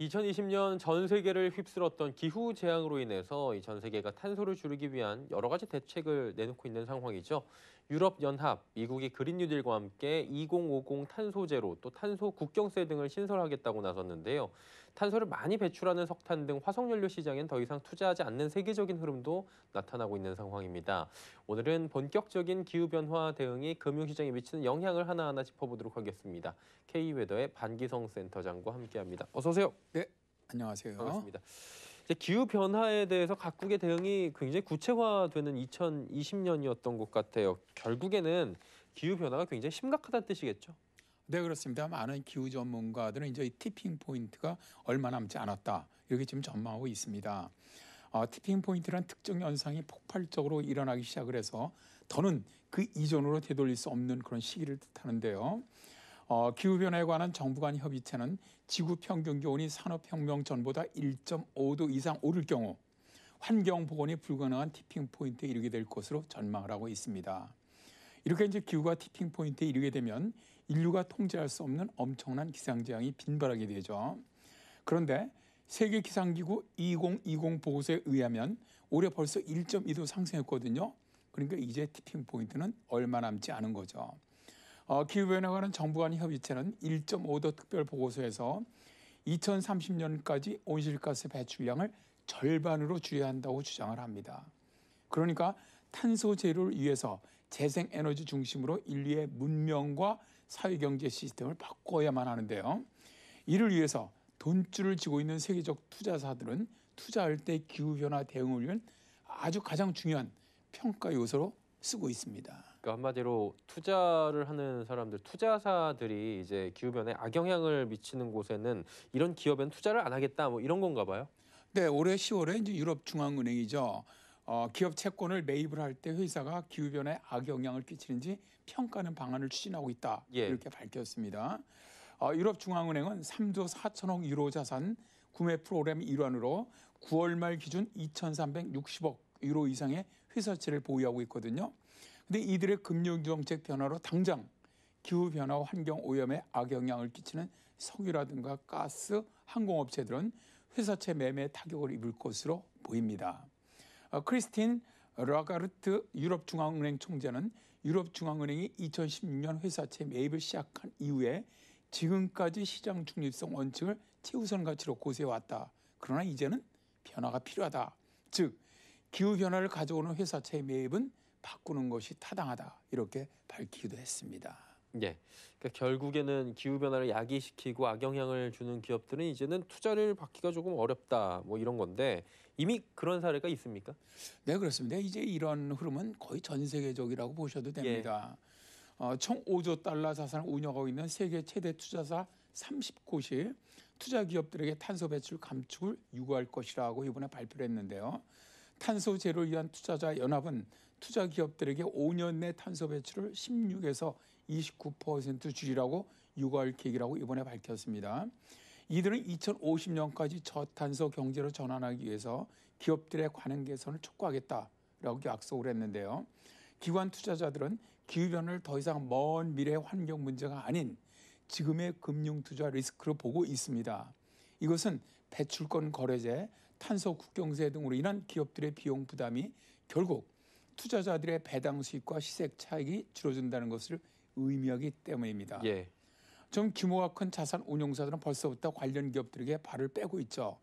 2020년 전 세계를 휩쓸었던 기후 재앙으로 인해서 이 전 세계가 탄소를 줄이기 위한 여러 가지 대책을 내놓고 있는 상황이죠. 유럽연합, 미국이 그린뉴딜과 함께 2050 탄소제로 또 탄소 국경세 등을 신설하겠다고 나섰는데요. 탄소를 많이 배출하는 석탄 등 화석연료 시장엔 더 이상 투자하지 않는 세계적인 흐름도 나타나고 있는 상황입니다. 오늘은 본격적인 기후변화 대응이 금융시장에 미치는 영향을 하나하나 짚어보도록 하겠습니다. K웨더의 반기성 센터장과 함께합니다. 어서 오세요. 네, 안녕하세요. 반갑습니다. 기후 변화에 대해서 각국의 대응이 굉장히 구체화되는 2020년이었던 것 같아요. 결국에는 기후 변화가 굉장히 심각하다는 뜻이겠죠. 네 그렇습니다. 많은 기후 전문가들은 이제 티핑 포인트가 얼마 남지 않았다 이렇게 지금 전망하고 있습니다. 어, 티핑 포인트란 특정 현상이 폭발적으로 일어나기 시작을 해서 더는 그 이전으로 되돌릴 수 없는 그런 시기를 뜻하는데요. 어, 기후변화에 관한 정부 간 협의체는 지구 평균 기온이 산업혁명 전보다 1.5도 이상 오를 경우 환경 보건이 불가능한 티핑 포인트에 이르게 될 것으로 전망을 하고 있습니다. 이렇게 이제 기후가 티핑 포인트에 이르게 되면 인류가 통제할 수 없는 엄청난 기상재앙이 빈발하게 되죠. 그런데 세계 기상기구 2020 보고서에 의하면 올해 벌써 1.2도 상승했거든요. 그러니까 이제 티핑 포인트는 얼마 남지 않은 거죠. 어, 기후변화관는 정부 간 협의체는 1.5도 특별 보고서에서 2030년까지 온실가스 배출량을 절반으로 줄여야 한다고 주장을 합니다. 그러니까 탄소 제로를 위해서 재생 에너지 중심으로 인류의 문명과 사회 경제 시스템을 바꿔야만 하는데요. 이를 위해서 돈줄을 쥐고 있는 세계적 투자사들은 투자할 때 기후 변화 대응을 위한 아주 가장 중요한 평가 요소로 쓰고 있습니다. 그러니까 한마디로 투자를 하는 사람들, 투자사들이 이제 기후 변에 악영향을 미치는 곳에는 이런 기업에는 투자를 안 하겠다 뭐 이런 건가 봐요. 네, 올해 10월에 이제 유럽 중앙은행이죠. 어, 기업 채권을 매입을 할 때 회사가 기후 변에 악영향을 끼치는지 평가하는 방안을 추진하고 있다. 예. 이렇게 밝혔습니다. 어, 유럽 중앙은행은 3조 4천억 유로 자산 구매 프로그램 일환으로 9월 말 기준 2,360억 유로 이상의 회사채를 보유하고 있거든요. 근데 이들의 금융 정책 변화로 당장 기후 변화와 환경 오염에 악영향을 끼치는 석유라든가 가스, 항공업체들은 회사채 매매에 타격을 입을 것으로 보입니다. 어, 크리스틴 라가르트 유럽중앙은행 총재는 유럽중앙은행이 2016년 회사채 매입을 시작한 이후에 지금까지 시장 중립성 원칙을 최우선 가치로 고수해왔다. 그러나 이제는 변화가 필요하다. 즉 기후변화를 가져오는 회사채 매입은 바꾸는 것이 타당하다 이렇게 밝히기도 했습니다. 예. 그러니까 결국에는 기후 변화를 야기시키고 악영향을 주는 기업들은 이제는 투자를 받기가 조금 어렵다. 뭐 이런 건데 이미 그런 사례가 있습니까? 네, 그렇습니다. 이제 이런 흐름은 거의 전 세계적이라고 보셔도 예. 됩니다. 예. 어, 총 5조 달러 자산을 운영하고 있는 세계 최대 투자사 30곳이 투자 기업들에게 탄소 배출 감축을 요구할 것이라고 이번에 발표를 했는데요. 탄소 제로 위한 투자자 연합은 투자 기업들에게 5년 내 탄소 배출을 16에서 29% 줄이라고 유가할 계획이라고 이번에 밝혔습니다. 이들은 2050년까지 저탄소 경제로 전환하기 위해서 기업들의 관행 개선을 촉구하겠다라고 약속을 했는데요. 기관 투자자들은 기후변화더 이상 먼 미래 환경 문제가 아닌 지금의 금융 투자 리스크로 보고 있습니다. 이것은 배출권 거래제, 탄소 국경세 등으로 인한 기업들의 비용 부담이 결국 투자자들의 배당 수익과 시세 차익이 줄어든다는 것을 의미하기 때문입니다. 예. 좀 규모가 큰 자산 운용사들은 벌써부터 관련 기업들에게 발을 빼고 있죠.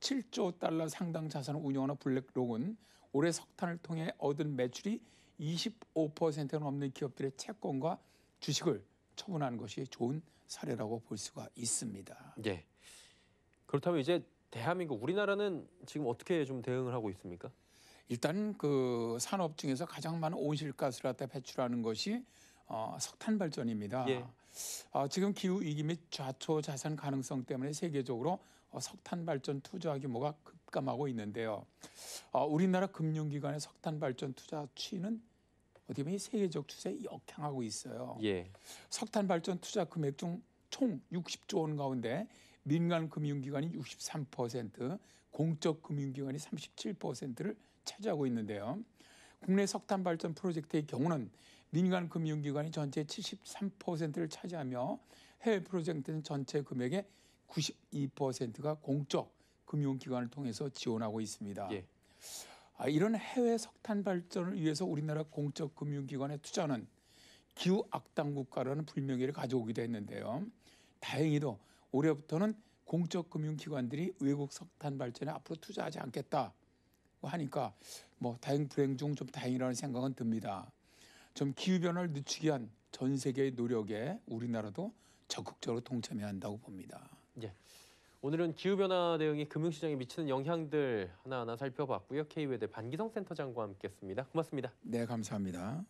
7조 달러 상당 자산 운영하는 블랙록은 올해 석탄을 통해 얻은 매출이 2 5 넘는 기업들의 채권과 주식을 처분하는 것이 좋은 사례라고 볼 수가 있습니다. 예. 그렇다면 이제 대한민국 우리나라는 지금 어떻게 좀 대응을 하고 있습니까? 일단 그 산업 중에서 가장 많은 온실가스를 갖다 배출하는 것이 어, 석탄 발전입니다. 예. 어, 지금 기후 위기 및 좌초 자산 가능성 때문에 세계적으로 어, 석탄 발전 투자 규모가 급감하고 있는데요. 어, 우리나라 금융기관의 석탄 발전 투자 추이는 어떻게 보면 세계적 추세에 역행하고 있어요. 예. 석탄 발전 투자 금액 중 총 60조 원 가운데 민간 금융기관이 63%, 공적 금융기관이 37%를 차지하고 있는데요. 국내 석탄 발전 프로젝트의 경우는 민간 금융기관이 전체 73%를 차지하며 해외 프로젝트는 전체 금액의 92%가 공적 금융기관을 통해서 지원하고 있습니다. 예. 아, 이런 해외 석탄 발전을 위해서 우리나라 공적 금융기관의 투자는 기후 악당 국가라는 불명예를 가져오기도 했는데요. 다행히도 올해부터는 공적 금융기관들이 외국 석탄 발전에 앞으로 투자하지 않겠다 하니까 뭐 다행 불행 중 좀 다행이라는 생각은 듭니다. 좀 기후 변화를 늦추기 위한 전 세계의 노력에 우리나라도 적극적으로 동참해야 한다고 봅니다. 예. 오늘은 기후 변화 대응이 금융 시장에 미치는 영향들 하나하나 살펴봤고요. K웨대 반기성 센터장과 함께했습니다. 고맙습니다. 네, 감사합니다.